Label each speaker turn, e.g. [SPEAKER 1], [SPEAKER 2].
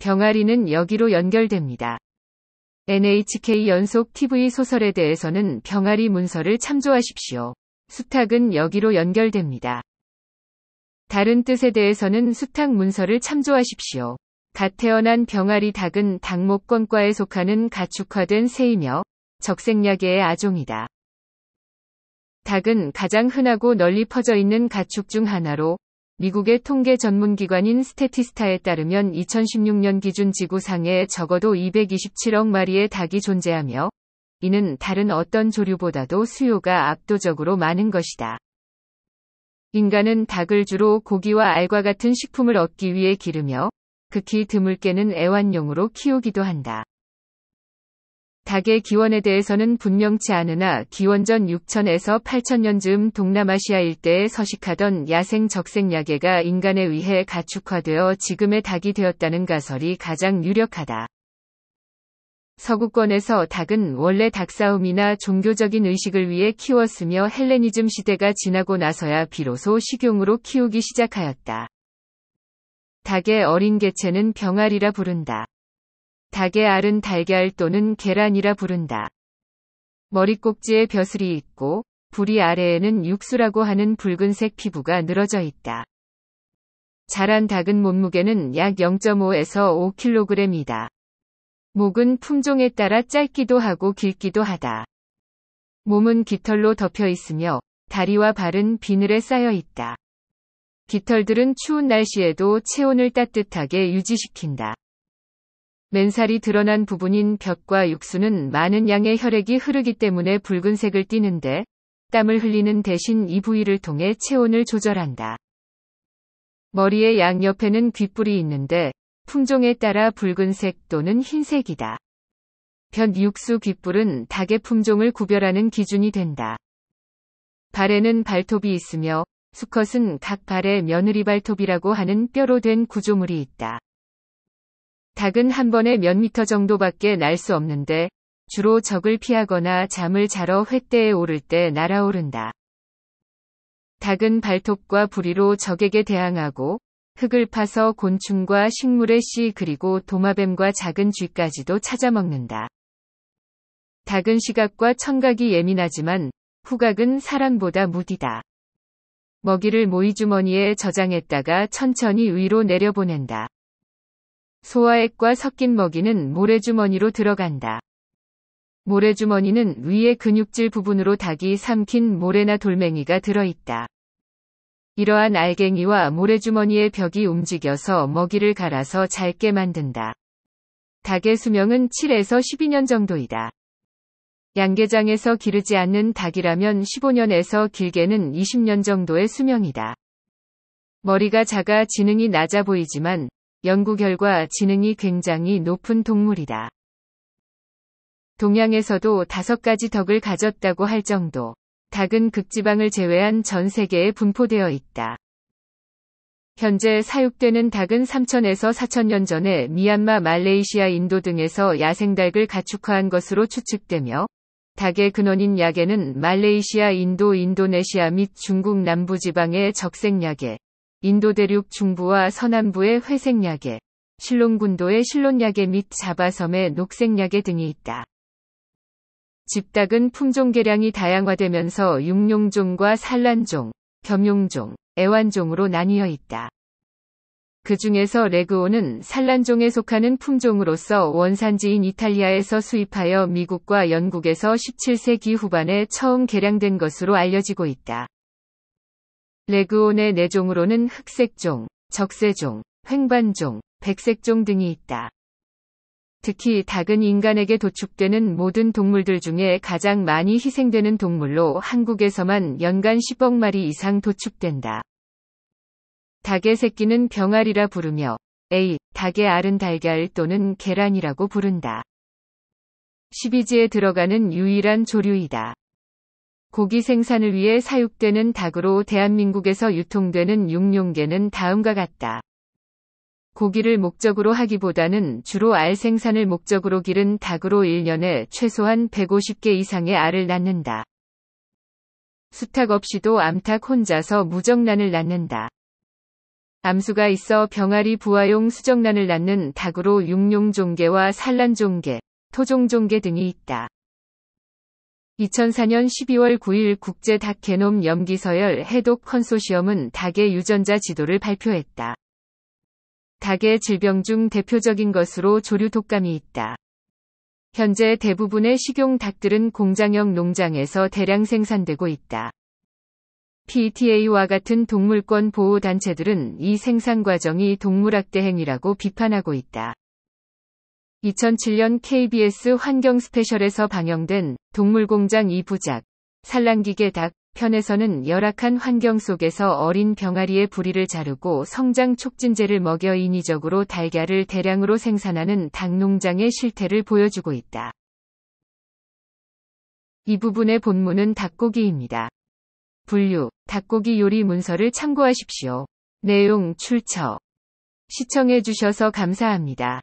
[SPEAKER 1] 병아리는 여기로 연결됩니다. NHK 연속 TV 소설에 대해서는 병아리 문서를 참조하십시오. 수탁은 여기로 연결됩니다. 다른 뜻에 대해서는 수탁 문서를 참조하십시오. 갓 태어난 병아리 닭은 닭목권과에 속하는 가축화된 새이며 적색약의 아종이다. 닭은 가장 흔하고 널리 퍼져 있는 가축 중 하나로 미국의 통계 전문기관인 스테티스타에 따르면 2016년 기준 지구상에 적어도 227억 마리의 닭이 존재하며 이는 다른 어떤 조류보다도 수요가 압도적으로 많은 것이다. 인간은 닭을 주로 고기와 알과 같은 식품을 얻기 위해 기르며 극히 드물게는 애완용으로 키우기도 한다. 닭의 기원에 대해서는 분명치 않으나 기원전 6천에서 8천년 쯤 동남아시아 일대에 서식하던 야생 적색야개가 인간에 의해 가축화되어 지금의 닭이 되었다는 가설이 가장 유력하다. 서구권에서 닭은 원래 닭싸움이나 종교적인 의식을 위해 키웠으며 헬레니즘 시대가 지나고 나서야 비로소 식용으로 키우기 시작하였다. 닭의 어린 개체는 병아리라 부른다. 닭의 알은 달걀 또는 계란이라 부른다. 머리꼭지에 벼슬이 있고 부리 아래에는 육수라고 하는 붉은색 피부가 늘어져 있다. 자란 닭은 몸무게는 약 0.5에서 5kg이다. 목은 품종에 따라 짧기도 하고 길기도 하다. 몸은 깃털로 덮여 있으며 다리와 발은 비늘에 쌓여 있다. 깃털들은 추운 날씨에도 체온을 따뜻하게 유지시킨다. 맨살이 드러난 부분인 벽과 육수는 많은 양의 혈액이 흐르기 때문에 붉은색을 띠는데 땀을 흘리는 대신 이 부위를 통해 체온을 조절한다. 머리의 양옆에는 귓불이 있는데 품종에 따라 붉은색 또는 흰색이다. 변 육수 귓불은 닭의 품종을 구별하는 기준이 된다. 발에는 발톱이 있으며 수컷은 각 발에 며느리 발톱이라고 하는 뼈로 된 구조물이 있다. 닭은 한 번에 몇 미터 정도밖에 날 수 없는데 주로 적을 피하거나 잠을 자러 횃대에 오를 때 날아오른다. 닭은 발톱과 부리로 적에게 대항하고 흙을 파서 곤충과 식물의 씨 그리고 도마뱀과 작은 쥐까지도 찾아먹는다. 닭은 시각과 청각이 예민하지만 후각은 사람보다 무디다. 먹이를 모이주머니에 저장했다가 천천히 위로 내려보낸다. 소화액과 섞인 먹이는 모래주머니로 들어간다. 모래주머니는 위의 근육질 부분으로 닭이 삼킨 모래나 돌멩이가 들어있다. 이러한 알갱이와 모래주머니의 벽이 움직여서 먹이를 갈아서 잘게 만든다. 닭의 수명은 7에서 12년 정도이다. 양계장에서 기르지 않는 닭이라면 15년에서 길게는 20년 정도의 수명이다. 머리가 작아 지능이 낮아 보이지만 연구 결과 지능이 굉장히 높은 동물이다. 동양에서도 다섯 가지 덕을 가졌다고 할 정도 닭은 극지방을 제외한 전 세계에 분포되어 있다. 현재 사육되는 닭은 3천에서 4천년 전에 미얀마, 말레이시아, 인도 등에서 야생닭을 가축화한 것으로 추측되며 닭의 근원인 약에는 말레이시아, 인도, 인도네시아 및 중국 남부지방의 적색약에 인도 대륙 중부와 서남부의 회색야계, 실론군도의 실론야계 및 자바섬의 녹색야계 등이 있다. 집닭은 품종 개량이 다양화되면서 육룡종과 산란종, 겸용종, 애완종으로 나뉘어 있다. 그 중에서 레그온은 산란종에 속하는 품종으로서 원산지인 이탈리아에서 수입하여 미국과 영국에서 17세기 후반에 처음 개량된 것으로 알려지고 있다. 레그온의 내종으로는 흑색종, 적세종, 횡반종, 백색종 등이 있다. 특히 닭은 인간에게 도축되는 모든 동물들 중에 가장 많이 희생되는 동물로 한국에서만 연간 10억 마리 이상 도축된다. 닭의 새끼는 병아리라 부르며 A. 닭의 알은 달걀 또는 계란이라고 부른다. 12지에 들어가는 유일한 조류이다. 고기 생산을 위해 사육되는 닭으로 대한민국에서 유통되는 육룡계는 다음과 같다. 고기를 목적으로 하기보다는 주로 알 생산을 목적으로 기른 닭으로 1년에 최소한 150개 이상의 알을 낳는다. 수탉 없이도 암탉 혼자서 무정란을 낳는다. 암수가 있어 병아리 부화용 수정란을 낳는 닭으로 육룡종계와산란종계토종종계 등이 있다. 2004년 12월 9일 국제 다 게놈 염기서열 해독 컨소시엄은 닭의 유전자 지도를 발표했다. 닭의 질병 중 대표적인 것으로 조류독감이 있다. 현재 대부분의 식용 닭들은 공장형 농장에서 대량 생산되고 있다. p t a 와 같은 동물권 보호단체들은 이 생산 과정이 동물학대 행위라고 비판하고 있다. 2007년 KBS 환경 스페셜에서 방영된 동물공장 2부작 산란기계 닭 편에서는 열악한 환경 속에서 어린 병아리의 부리를 자르고 성장 촉진제를 먹여 인위적으로 달걀을 대량으로 생산하는 닭농장의 실태를 보여주고 있다. 이 부분의 본문은 닭고기입니다. 분류, 닭고기 요리 문서를 참고하십시오. 내용 출처. 시청해주셔서 감사합니다.